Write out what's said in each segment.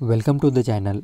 Welcome to the channel.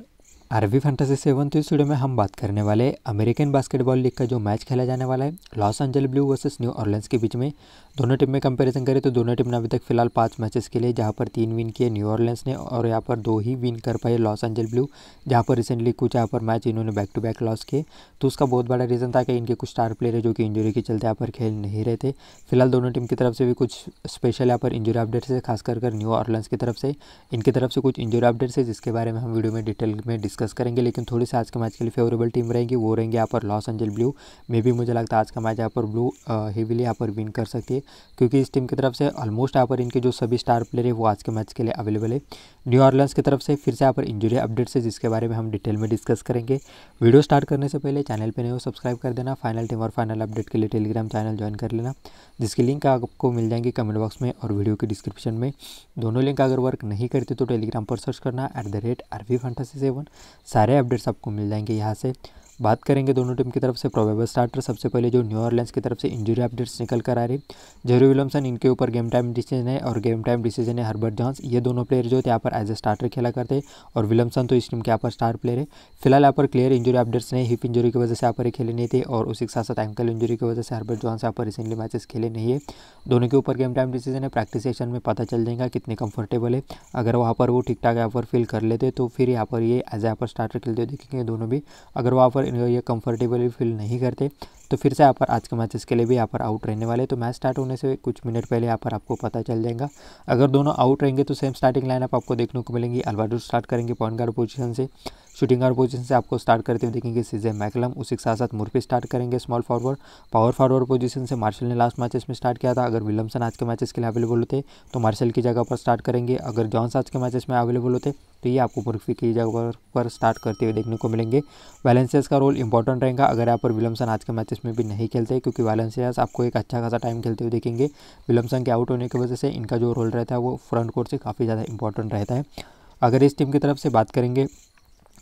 RV fantasy seven three studio में हम बात करने वाले अमेरिकन बास्केटबॉल लीग का जो मैच खेला जाने वाला है Los Angeles blue versus New Orleans के बीच में दोनों टीम में कंपैरिजन करें तो दोनों टीम ने अभी तक फिलहाल पांच मैचेस के लिए जहां पर तीन विन किए न्यू ऑर्लेंस ने और यहाँ पर दो ही विन कर पाए लॉस एंजल ब्लू जहाँ पर रिसेंटली कुछ यहाँ पर मैच इन्होंने बैक टू बैक लॉस किए तो उसका बहुत बड़ा रीज़न था कि इनके कुछ स्टार प्लेयर है जो कि इंजरी के चलते यहाँ पर खेल नहीं रहे थे फिलहाल दोनों टीम की तरफ से भी कुछ स्पेशल यहाँ पर इंजुरी अपडेट्स है खास कर न्यू ऑर्लेंस की तरफ से इनकी तरफ से कुछ इंजुरी अपडेट्स है जिसके बारे में हम वीडियो में डिटेल में डिस्कस करेंगे लेकिन थोड़ी सी आज के मैच के लिए फेवरेबल टीम रहेंगी वो रहेंगे यहाँ पर लॉस एंजल ब्लू मे भी मुझे लगता है आज का मैच यहाँ पर ब्लू हेवीली यहाँ पर विन कर सकती है क्योंकि इस टीम की तरफ से ऑलमोस्ट यहाँ पर इनके जो सभी स्टार प्लेयर है वो आज के मैच के लिए अवेलेबल है न्यू ऑर्लैंड की तरफ से फिर से यहाँ पर इंजुरी अपडेट्स है जिसके बारे में हम डिटेल में डिस्कस करेंगे वीडियो स्टार्ट करने से पहले चैनल पर नहीं हो सब्सक्राइब कर देना फाइनल टीम और फाइनल अपडेट के लिए टेलीग्राम चैनल ज्वाइन कर लेना जिसकी लिंक आपको मिल जाएंगी कमेंट बॉक्स में और वीडियो के डिस्क्रिप्शन में दोनों लिंक अगर वर्क नहीं करते तो टेलीग्राम पर सर्च करना at the rate R V fantasy seven सारे अपडेट्स आपको मिल जाएंगे यहाँ से बात करेंगे दोनों टीम की तरफ से प्रोबेबल स्टार्टर सबसे पहले जो न्यू ऑरलैंड की तरफ से इंजरी अपडेट्स निकल कर आ रही जेरू विलियमसन इनके ऊपर गेम टाइम डिसीजन है और गेम टाइम डिसीजन है हर्बर्ट जॉन्स ये दोनों प्लेयर जो थे यहाँ पर एज ए स्टार्टर खेला करते हैं और विलियमसन तो इस टीम के यहाँ पर स्टार प्लेयर है फिलहाल यहाँ पर क्लियर इंजरी अपडेट्स नहीं हिप इंजरी की वजह से यहाँ पर खेले नहीं थे और उसी के साथ साथ एंकल इंजरी की वजह से हर्बर्ट जॉन्स यहाँ पर रिसेंटली मैचेस खेले नहीं है दोनों के ऊपर गेम टाइम डिसीजन है प्रैक्टिस सेशन में पता चल जाएगा कितने कंफर्टेबल है अगर वहाँ पर वो ठीक ठाक यहाँ पर फील कर लेते तो फिर यहाँ पर ये एज ए यहाँ पर स्टार्टर खेलते देखेंगे दोनों भी अगर वहाँ पर ये कंफर्टेबली फील नहीं करते तो फिर से यहाँ पर आज के मैचेस के लिए भी यहाँ पर आउट रहने वाले तो मैच स्टार्ट होने से कुछ मिनट पहले यहाँ पर आपको पता चल जाएगा अगर दोनों आउट रहेंगे तो सेम स्टार्टिंग लाइनअप आपको देखने को मिलेंगी अलवाडो स्टार्ट करेंगे पॉइंट गार्ड पोजिशन से शूटिंग गार्ड पोजिशन से आपको स्टार्ट करते हुए देखेंगे सीजे मैकलम उसी के साथ साथ मुरफी स्टार्ट करेंगे small forward power forward position से मार्शल ने लास्ट मैचेस में स्टार्ट किया था अगर विलियमसन आज के मैचेस के लिए अवेलेबल होते तो मार्शल की जगह पर स्टार्ट करेंगे अगर जॉन्स आज के मैचेस में अवेलेबल होते तो ये आपको मुर्फी की जगह पर स्टार्ट करते हुए देखने को मिलेंगे वैलेंसियस का रोल इंपॉर्टेंट रहेगा अगर यहाँ पर विलियमसन आज के मैचेस में भी नहीं खेलते क्योंकि वैलेंसियस आपको एक अच्छा खासा टाइम खेलते हुए देखेंगे विलियमसन के आउट होने की वजह से इनका जो रोल रहता है वो फ्रंट कोर्ट से काफ़ी ज़्यादा इंपॉर्टेंट रहता है अगर इस टीम की तरफ से बात करेंगे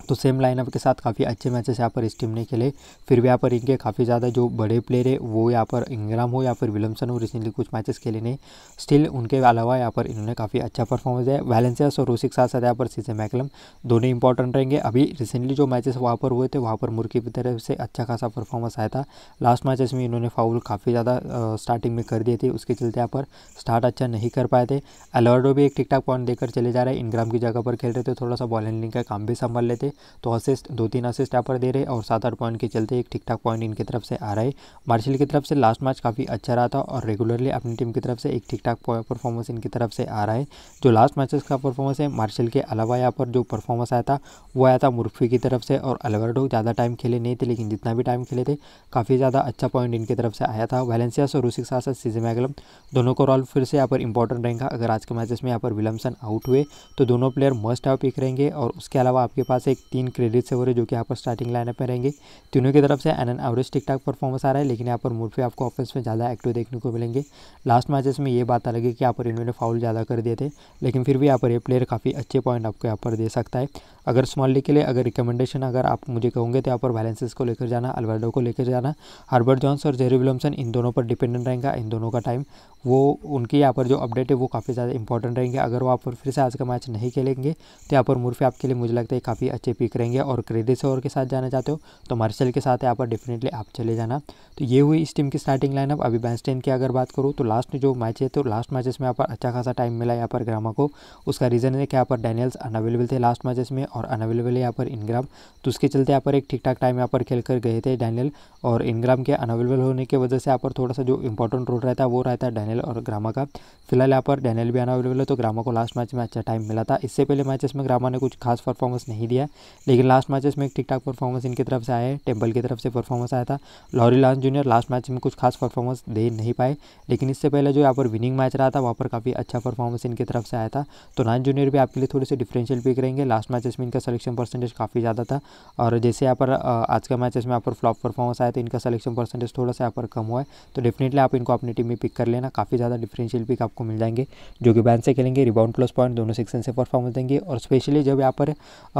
तो सेम लाइनअप के साथ काफ़ी अच्छे मैचेस यहाँ पर इस टीम ने खेले फिर भी यहाँ पर इनके काफ़ी ज़्यादा जो बड़े प्लेयर है वो यहाँ पर इंग्राम हो या फिर विलियमसन हो रिसेंटली कुछ मैचेस खेले नहीं स्टिल उनके अलावा यहाँ पर इन्होंने काफ़ी अच्छा परफॉर्मेंस दिया वैलेंसियास और रोसिक साथ साथ यहाँ पर सीजे मैकलम दोनों इंपॉर्टेंट रहेंगे अभी रिसेंटली जो मैचेस वहाँ पर हुए थे वहाँ पर मुर्की की तरफ से अच्छा खासा परफॉर्मेंस आया था लास्ट मैचेस में इन्होंने फाउल काफ़ी ज़्यादा स्टार्टिंग में कर दिए थे उसके चलते यहाँ पर स्टार्ट अच्छा नहीं कर पाए थे अलर्डो भी एक ठीक ठाक पॉइंट देकर चले जा रहे हैं इंग्राम की जगह पर खेल रहे थे थोड़ा सा बॉल हैंडलिंग का काम भी संभाल लेते तो असिस्ट दो तीन असिस्ट यहाँ पर दे रहे और सात आठ पॉइंट के चलते एक ठीक ठाक पॉइंट इनकी तरफ से आ रहा है मार्शल की तरफ से लास्ट मैच काफ़ी अच्छा रहा था और रेगुलरली अपनी टीम की तरफ से एक ठीक ठाक परफॉर्मेंस इनकी तरफ से आ रहा है जो लास्ट मैचेस का परफॉर्मेंस है मार्शल के अलावा यहाँ पर जो परफॉर्मेंस आया था वो आया था मुर्फी की तरफ से और अलवर्डो ज़्यादा टाइम खेले नहीं थे लेकिन जितना भी टाइम खेले थे काफ़ी ज़्यादा अच्छा पॉइंट इनकी तरफ से आया था वैलेंसियास और रूसी के साथ साथ मैगलम दोनों को रॉल फिर से यहाँ पर इंपॉर्टेंट रहेगा अगर आज के मैचेस में यहाँ पर विलमसन आउट हुए तो दोनों प्लेयर मस्ट आउट पिक रहेंगे और उसके अलावा आपके पास एक तीन क्रेडिट सेवर है जो कि यहाँ पर स्टार्टिंग लाइनअप में रहेंगे तीनों की तरफ से एन एन एवरेज टिक टाक परफॉर्मेंस आ रहा है लेकिन यहाँ पर मुर्फी आपको ऑफेंस में ज़्यादा एक्टिव देखने को मिलेंगे लास्ट मैचेस में ये बात अलग है कि यहाँ पर इन्होंने फाउल ज़्यादा कर दिए थे लेकिन फिर भी यहाँ पर ये प्लेयर काफ़ी अच्छे पॉइंट आपको यहाँ पर दे सकता है अगर स्मॉल लीग के लिए अगर रिकमेंडेशन अगर आप मुझे कहोगे तो यहाँ पर बैलेंसेस को लेकर जाना अल्वर्डो को लेकर जाना हार्बर्ट जॉन्स और जेरी विलियमसन इन दोनों पर डिपेंडेंट रहेंगे इन दोनों का टाइम वो उनकी यहाँ पर जो अपडेट है वो काफ़ी ज़्यादा इंपॉर्टेंट रहेंगे अगर वो आप पर फिर से आज का मैच नहीं खेलेंगे तो यहाँ पर मुर्फी आपके लिए मुझे लगता है काफ़ी अच्छे पिक रहेंगे और क्रेडिस और के साथ जाना चाहते हो तो मार्शल के साथ यहाँ पर डेफिनेटली आप चले जाना तो ये हुई इस टीम की स्टार्टिंग लाइनअप अभी बैंस्टेन की अगर बात करूँ तो लास्ट जो मैच है तो लास्ट मैचेस में यहाँ पर अच्छा खासा टाइम मिला यहाँ पर ग्रामा को उसका रीज़न है कि यहाँ पर डैनियल्स अनअवेलेबल थे लास्ट मैचेस में और अनअवेलेबल है यहाँ पर इनग्राम तो उसके चलते यहाँ पर एक ठीक ठाक टाइम यहाँ पर खेल कर गए थे डैनियल और इनग्राम के अनअवेलेबल होने की वजह से यहाँ पर थोड़ा सा जो इंपॉर्टेंट रोल रहता है वो रहता है डैनियल और ग्रामा का फिलहाल यहाँ पर डैनियल भी अनअवेलेबल है तो ग्रामा को लास्ट मैच में अच्छा टाइम मिला था इससे पहले मैचेस में ग्रामा ने कुछ खास परफॉर्मेंस नहीं दिया लेकिन लास्ट मैचेस में एक ठीक ठाक परफॉर्मेंस इनकी तरफ से आए टेम्पल की तरफ से परफॉर्मेंस आया था Larry Nance junior last match में कुछ खास परफॉर्मेंस दे नहीं पाए लेकिन इससे पहले जो यहाँ पर विनिंग मैच रहा था वहाँ पर काफ़ी अच्छा परफॉर्मेंस इनकी तरफ से आया था तो नान जूनियर भी आपके लिए थोड़े से डिफरेंशियल पिक रहेंगे लास्ट मैचेस में इनका सिलेक्शन परसेंटेज काफ़ी ज़्यादा था और जैसे यहाँ पर आज का मैच इसमें यहाँ पर फ्लॉप परफॉर्मेंस आया तो इनका सिलेक्शन परसेंटेज थोड़ा सा यहाँ पर कम हुआ है तो डेफिनेटली आप इनको अपनी टीम में पिक कर लेना काफ़ी ज़्यादा डिफरेंशियल पिक आपको मिल जाएंगे जो कि बैन से खेलेंगे रिबाउंड प्लस पॉइंट दोनों सेक्शन से परफॉर्मेंस देंगे और स्पेशली जब यहाँ पर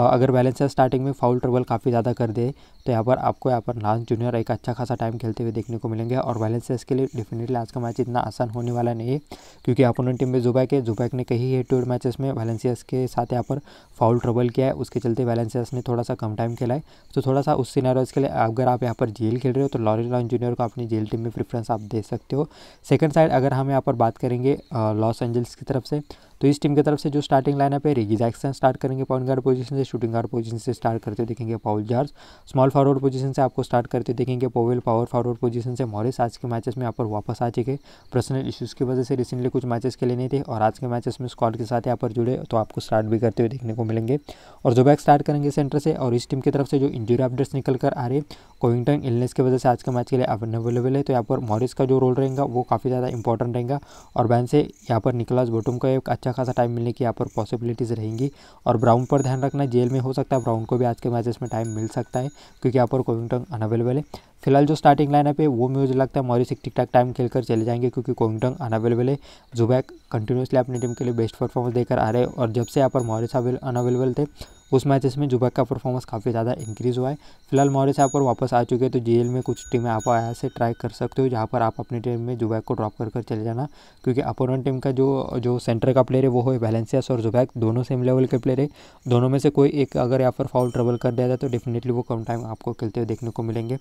अगर बैलेंस स्टार्टिंग में फाउल ट्रबल काफ़ी ज़्यादा कर दे तो यहाँ पर आपको यहाँ पर लास्ट जूनियर एक अच्छा खासा टाइम खेलते हुए देखने को मिलेंगे और बैलेंस के लिए डेफिनेटली आज का मैच इतना आसान होने वाला नहीं है क्योंकि अपोनेंट टीम में जुबैक है जुबैक ने कहीं हेड टू हेड मैचेस में वैलेंसियस के साथ यहाँ पर फाउल ट्रबल किया है उसके चलते वैलेंसियास ने थोड़ा सा कम टाइम खेला है तो थोड़ा सा उस सिनेरियोज के लिए अगर आप यहाँ पर जेल खेल रहे हो तो लॉरी लॉन जूनियर को अपनी जेल टीम में प्रेफरेंस आप दे सकते हो सेकंड साइड अगर हम यहाँ पर बात करेंगे लॉस एंजल्स की तरफ से तो इस टीम की तरफ से जो स्टार्टिंग लाइनअप है रिगी जैक्सन स्टार्ट करेंगे पॉइंट गार्ड पोजीशन से शूटिंग गार्ड पोजीशन से स्टार्ट करते देखेंगे Paul George small forward position से आपको स्टार्ट करते देखेंगे पोवेल पावर फॉरवर्ड पोजीशन से मॉरिस आज के मैचेस में यहाँ पर वापस आ चुके पर्सनल इश्यूज़ की वजह से रिसेंटली कुछ मैचेस के लिए नहीं थे और आज के मैचेस में स्कॉट के साथ यहाँ पर जुड़े तो आपको स्टार्ट भी करते हुए देखने को मिलेंगे और जो बैक स्टार्ट करेंगे सेंटर से और इस टीम की तरफ से जो इंजरी अपडेट्स निकल कर आ रहे कोविंगटन इलनेस की वजह से आज के मैच के लिए अवेलेबल है तो यहाँ पर मॉरिस का जो रोल रहेगा वो काफ़ी ज़्यादा इंपॉर्टेंट रहेगा और बैन से यहाँ पर निकलास बोटम का एक अच्छा खासा टाइम मिलने की यहाँ पर पॉसिबिलिटीज़ रहेंगी और ब्राउन पर ध्यान रखना जेल में हो सकता है ब्राउन को भी आज के मैचेस में टाइम मिल सकता है क्योंकि यहाँ पर कोविंगटन अनअवेलेबल है फिलहाल जो स्टार्टिंग लाइनअप है वो मुझे लगता है मॉरिसिक ठीक ठाक टाइम खेलकर चले जाएंगे क्योंकि कोविंगटन अनअवेलेबल है जुबैक कंटिन्यूसली अपनी टीम के लिए बेस्ट परफॉर्मेंस देकर आ रहे हैं और जब से यहाँ पर मॉरिस अवेल अनअवेलेबल थे उस मैचेस में जुबैक का परफॉर्मेंस काफ़ी ज़्यादा इंक्रीज़ हुआ है फिलहाल मॉरिस यहाँ पर वापस आ चुके हैं तो जी में कुछ टीमें आप यहाँ से ट्राई कर सकते हो जहाँ पर आप अपनी टीम में जुबैक को ड्रॉप कर कर चले जाना क्योंकि अपोनेंट टीम का जो जो सेंटर का प्लेयर है वो है वैलेंसियास और जुबैक दोनों सेम लेवल के प्लेयर है दोनों में से कोई एक अगर यहाँ पर फाउल ट्रबल कर दिया जाए तो डेफिनेटली वो कम टाइम आपको खेलते हुए देखने को मिलेंगे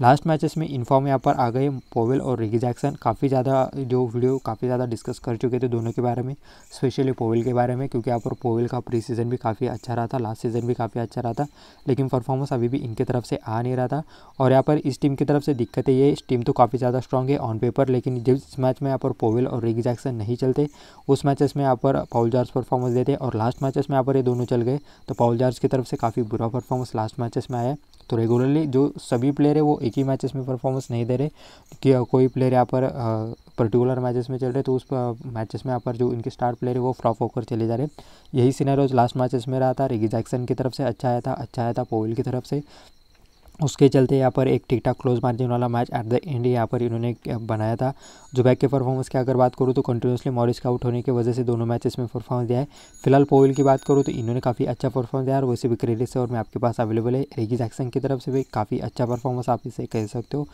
लास्ट मैचेस में इनफॉर्म यहाँ पर आ गए पोवेल और रिगी जैक्सन काफ़ी ज़्यादा जो वीडियो काफ़ी ज़्यादा डिस्कस कर चुके थे दोनों के बारे में स्पेशली पोवेल के बारे में क्योंकि यहाँ पर पोवेल का प्री सीजन भी काफ़ी अच्छा रहा था लास्ट सीजन भी काफ़ी अच्छा रहा था लेकिन परफॉर्मेंस अभी भी इनके तरफ से आ नहीं रहा था और यहाँ पर इस टीम की तरफ से दिक्कत है ये इस टीम तो काफ़ी ज़्यादा स्ट्रॉन्ग है ऑन पेपर लेकिन जिस मैच में यहाँ पर पोवेल और रिगी जैक्सन नहीं चलते उस मैचेस में यहाँ पर पाउल जार्ज परफॉर्मेंस देते और लास्ट मैचेस में यहाँ पर ये दोनों चल गए तो पाउल जार्ज की तरफ से काफ़ी बुरा परफॉर्मेंस लास्ट मैचेस में आया तो रेगुलरली जो सभी प्लेयर है वो एक ही मैचेस में परफॉर्मेंस नहीं दे रहे कि कोई प्लेयर यहाँ पर पर्टिकुलर मैचेस में चल रहे तो उस मैचेस में यहाँ पर जो इनके स्टार प्लेयर है वो फ्रॉप होकर चले जा रहे यही सीनारोज लास्ट मैचेस में रहा था रेगी जैक्सन की तरफ से अच्छा आया था अच्छा आया था पोविल की तरफ से उसके चलते यहाँ पर एक ठीक ठाक क्लोज मार्जिन वाला मैच एट द एंड यहाँ पर इन्होंने बनाया था जो बैक के परफॉर्मेंस की अगर बात करूँ तो कंटिन्यूसली मॉरिस का आउट होने की वजह से दोनों मैचेस में परफॉर्मेंस दिया है फिलहाल पोविल की बात करूँ तो इन्होंने काफ़ी अच्छा परफॉर्मेंस दिया और वैसे भी क्रेडिट से और मैं आपके पास अवेलेबल है रेगी जैक्सन की तरफ से भी काफ़ी अच्छा परफॉर्मेंस आप इसे कह सकते हो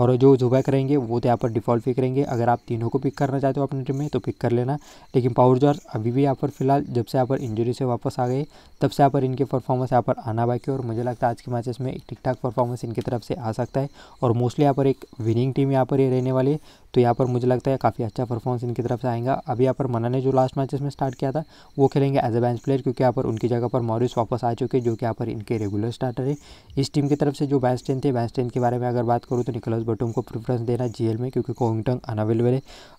और जो जो बैक रहेंगे वो तो यहाँ पर डिफॉल्ट पिक रहेंगे अगर आप तीनों को पिक करना चाहते हो अपनी टीम में तो पिक कर लेना लेकिन पावर जॉर्ज अभी भी यहाँ पर फिलहाल जब से यहाँ पर इंजरी से वापस आ गए तब से यहाँ पर इनके परफॉर्मेंस यहाँ पर आना बाकी और मुझे लगता है आज के मैचेस में ठीक ठाक परफॉर्मेंस इनकी तरफ से आ सकता है और मोस्टली यहाँ पर एक विनिंग टीम यहाँ पर ये रहने वाली है तो यहाँ पर मुझे लगता है काफ़ी अच्छा परफॉर्मेंस इनकी तरफ से आएगा अभी यहाँ पर मना ने जो लास्ट मैचेस में स्टार्ट किया था वो खेलेंगे एज ए बेंच प्लेयर क्योंकि यहाँ पर उनकी जगह पर मॉरिस वापस आ चुके जो कि यहाँ पर इनके रेगुलर स्टार्टर है इस टीम की तरफ से जो बैच टेन थे बैच टेन के बारे में अगर बात करूँ तो निकलस बटूम को प्रेफरेंस देना जी में क्योंकि कोविंगटंग अनवेलेबल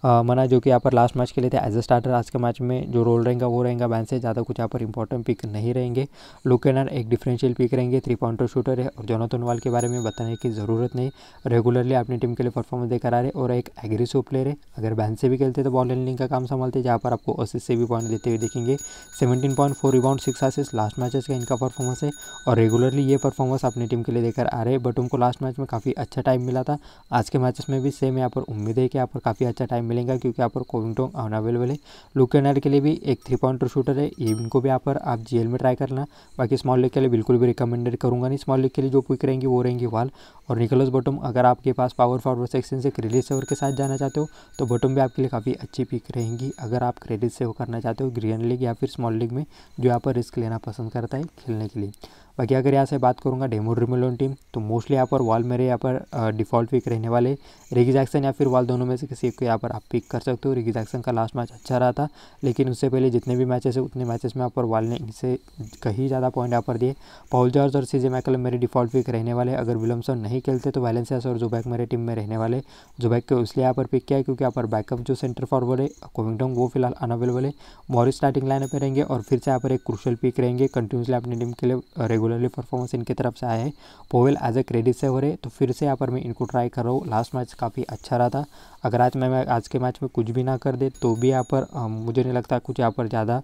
है मना जो कि यहाँ पर लास्ट मैच खेले थे एज ए स्टार्टर आज के मैच में जो रोल रहेगा वो रहेगा बैन से ज़्यादा कुछ यहाँ पर इंपॉर्टेंट पिक नहीं रहेंगे लुकेनर एक डिफरेंशियल पिक रहेंगे थ्री पॉइंटर शूटर है और जोनाथन सोनवाल के बारे में बताने की ज़रूरत नहीं रेगुलरली अपनी टीम के लिए परफॉर्मेंस देकर आ रहे और एक एग्रेसिव प्लेयर है अगर बैन से भी खेलते तो बॉल हैंडलिंग का काम संभालते जहाँ पर आपको असिस्ट से भी पॉइंट देते हुए देखेंगे seventeen point four rebound six आसिस लास्ट मैचेस का इनका परफॉर्मेंस है और रेगुलरली ये परफॉर्मेंस अपनी टीम के लिए देकर आ रहे हैं बट उनको लास्ट मैच में काफ़ी अच्छा टाइम मिला था आज के मैचेस में भी सेम यहाँ पर उम्मीद है कि यहाँ पर काफ़ी अच्छा टाइम मिलेगा क्योंकि यहाँ पर कोविंगटोंग अवेलेबल है लुकेनर के लिए भी एक थ्री पॉइंटर शूटर है इनको भी यहाँ पर आप जीएल में ट्राई करना बाकी स्मॉल लीग के लिए बिल्कुल भी रिकमेंडेड करूँगा नहीं स्मॉल लीग के लिए जो क्विक रहेंगे वो रहेंगी वाल और निकलोस बॉटम अगर आपके पास पावर फॉरवर्ड सेक्शन से क्रेडिट सेवर के साथ जाना चाहते हो तो बॉटम भी आपके लिए काफ़ी अच्छी पिक रहेंगी अगर आप क्रेडिट सेव करना चाहते हो ग्रीन लीग या फिर स्मॉल लीग में जो यहाँ पर रिस्क लेना पसंद करता है खेलने के लिए बाकी अगर यहाँ से बात करूँगा डेमो रिमोलोन टीम तो मोस्टली यहाँ पर वॉल मेरे यहाँ पर डिफॉल्ट पिक रहने वाले रेगी जैक्सन या फिर वॉल दोनों में से किसी को यहाँ पर आप पिक कर सकते हो रिगी जैक्सन का लास्ट मैच अच्छा रहा था लेकिन उससे पहले जितने भी मैचेस है उतने मैचेस में यहाँ पर वॉल ने इनसे कहीं ज़्यादा पॉइंट यहाँ पर दिए पॉल जॉर्ज और सीजे मैकलम मेरे डिफॉल्ट पिक रहने वाले अगर विलमसन नहीं खेलते तो वैलेंसियास और जो मेरे टीम में रहने वाले जो को इसलिए यहाँ पर पिक किया क्योंकि यहाँ पर बैकअप जो सेंटर फॉरवर्ड है कोविंगटन वो फिलहाल अनअवेलेबल है मॉरिस स्टार्टिंग लाइन पर रहेंगे और फिर से यहाँ पर एक क्रूशल पिक रहेंगे कंटिन्यूसली अपनी टीम के लिए रेगुलर रेगुलरली परफॉर्मेंस इनके तरफ से आया है Powell as a credit saver है तो फिर से यहाँ पर मैं इनको ट्राई कर रहा हूँ लास्ट मैच काफ़ी अच्छा रहा था अगर आज मैं आज के मैच में कुछ भी ना कर दे तो भी यहाँ पर आ, मुझे नहीं लगता कुछ यहाँ पर ज़्यादा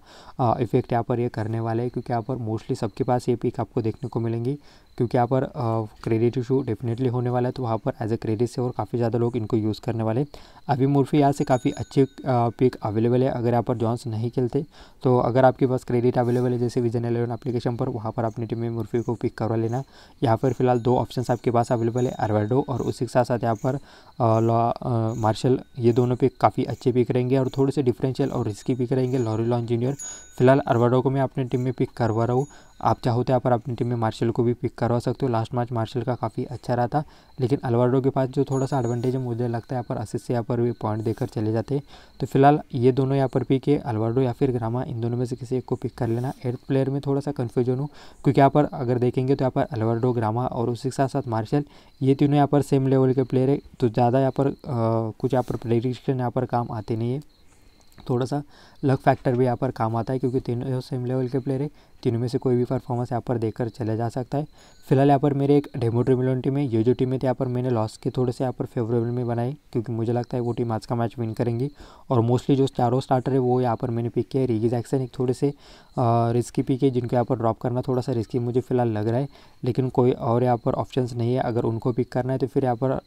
इफेक्ट यहाँ पर ये करने वाले हैं क्योंकि यहाँ पर मोस्टली सबके पास ये पिक आपको देखने को मिलेंगी क्योंकि यहाँ पर क्रेडिट इशू डेफिनेटली होने वाला है तो वहाँ पर एज ए क्रेडिट से और काफ़ी ज़्यादा लोग इनको यूज़ करने वाले अभी मुर्फी यहाँ से काफ़ी अच्छे पिक अवेलेबल है अगर यहाँ पर जॉन्स नहीं खेलते तो अगर आपके पास क्रेडिट अवेलेबल है जैसे विजन एलेवन एप्लीकेशन पर वहाँ पर अपनी टीम में मुर्फी को पिक करवा लेना यहाँ पर फिलहाल दो ऑप्शन आपके पास अवेलेबल है अरवेडो और उसी के साथ साथ यहाँ पर मार्शल ये दोनों पिक काफ़ी अच्छे पिक रहेंगे और थोड़े से डिफरेंशियल और रिस्की पिक रहेंगे लॉरी लॉन जूनियर फिलहाल अरवाडो को मैं अपनी टीम में पिक करवा रहा हूँ आप चाहो तो यहाँ पर अपनी टीम में मार्शल को भी पिक करवा सकते हो लास्ट मैच मार्शल का काफ़ी अच्छा रहा था लेकिन अलवाडो के पास जो थोड़ा सा एडवांटेज है मुझे लगता है यहाँ पर असिस्ट से यहाँ पर भी पॉइंट देकर चले जाते तो फिलहाल ये दोनों यहाँ पर पिक है अलवाडो या फिर ग्रामा इन दोनों में से किसी एक को पिक कर लेना एर्थ प्लेयर में थोड़ा सा कन्फ्यूजन हूँ क्योंकि यहाँ पर अगर देखेंगे तो यहाँ पर अलवाडो ग्रामा और उसी के साथ साथ मार्शल ये तीनों यहाँ पर सेम लेवल के प्लेयर है तो ज़्यादा यहाँ पर कुछ यहाँ पर प्रेडिक्शन यहाँ पर काम आते नहीं है थोड़ा सा लक फैक्टर भी यहाँ पर काम आता है क्योंकि तीनों सेम लेवल के प्लेयर है तीनों में से कोई भी परफॉर्मेंस यहाँ पर देखकर चला जा सकता है फिलहाल यहाँ पर मेरे एक डेमो ट्रिमिलोन टीम है ये जो टीम है यहाँ पर मैंने लॉस के थोड़े से यहाँ पर फेवरेबल में बनाई क्योंकि मुझे लगता है वो टीम आज का मैच विन करेंगी और मोस्टली जो चारों स्टार्टर है वो यहाँ पर मैंने पिक किया है रिगी जैक्सन एक थोड़े से रिस्की पिक है जिनको यहाँ पर ड्रॉप करना थोड़ा सा रिस्की मुझे फिलहाल लग रहा है लेकिन कोई और यहाँ पर ऑप्शन नहीं है अगर उनको पिक करना है तो फिर यहाँ पर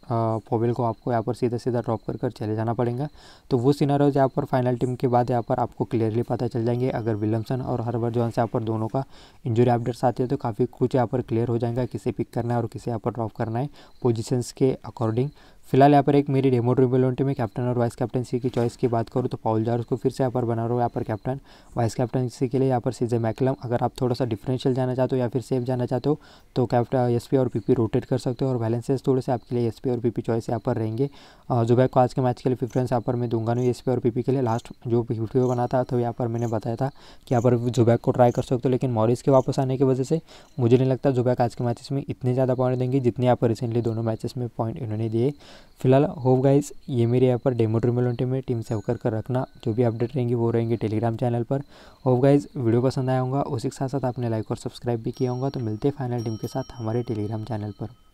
फोबेल को आपको यहाँ पर सीधा सीधा ड्रॉप कर कर चले जाना पड़ेगा तो वो सीनारोज यहाँ पर फाइनल टीम के बाद यहाँ पर आपको क्लियरली पता चल जाएंगे अगर विलियमसन और हरबर जॉन्स यहाँ पर दोनों का इंजरी अपडेट्स आती है तो काफ़ी कुछ यहाँ पर क्लियर हो जाएगा किसे पिक करना है और किसे यहाँ पर ड्रॉप करना है पोजिशन के अकॉर्डिंग फिलहाल यहाँ पर एक मेरी डेमो टीम में कैप्टन और वाइस कैप्टनसी की चॉइस की बात करूँ तो पाउल जार्ज को फिर से यहाँ पर बना रहा हूँ यहाँ पर कैप्टन वाइस कैप्टनसी के लिए यहाँ पर सीजे मैकलम अगर आप थोड़ा सा डिफरेंशियल जाना चाहते हो या फिर सेफ जाना चाहते हो तो कैप्टन एस uh, और पीपी रोटेट कर सकते हो और बैलेंसेस थोड़े से आपके लिए एस और पी चॉइस यहाँ पर रहेंगे जुबैक uh, को आज के मैच के लिए प्रिफ्रेंस यहाँ पर मैं दूंगा नहीं एस और पी के लिए लास्ट जो वीडियो बना था तो यहाँ पर मैंने बताया था कि यहाँ पर जुबैक को ट्राई कर सकते हो लेकिन मॉरिस के वापस आने की वजह से मुझे नहीं लगता जुबैक आज के मैचेस में इतने ज़्यादा पॉइंट देंगे जितने यहाँ पर रिसेंटली दोनों मैचेस में पॉइंट इन्होंने दिए फिलहाल होप गाइस ये मेरे यहाँ पर डेमो ड्रीमल वन में टीम सेव कर कर रखना जो भी अपडेट रहेंगी वो रहेंगे टेलीग्राम चैनल पर होप गाइस वीडियो पसंद आया होगा उसी के साथ साथ आपने लाइक और सब्सक्राइब भी किया होगा तो मिलते हैं फाइनल टीम के साथ हमारे टेलीग्राम चैनल पर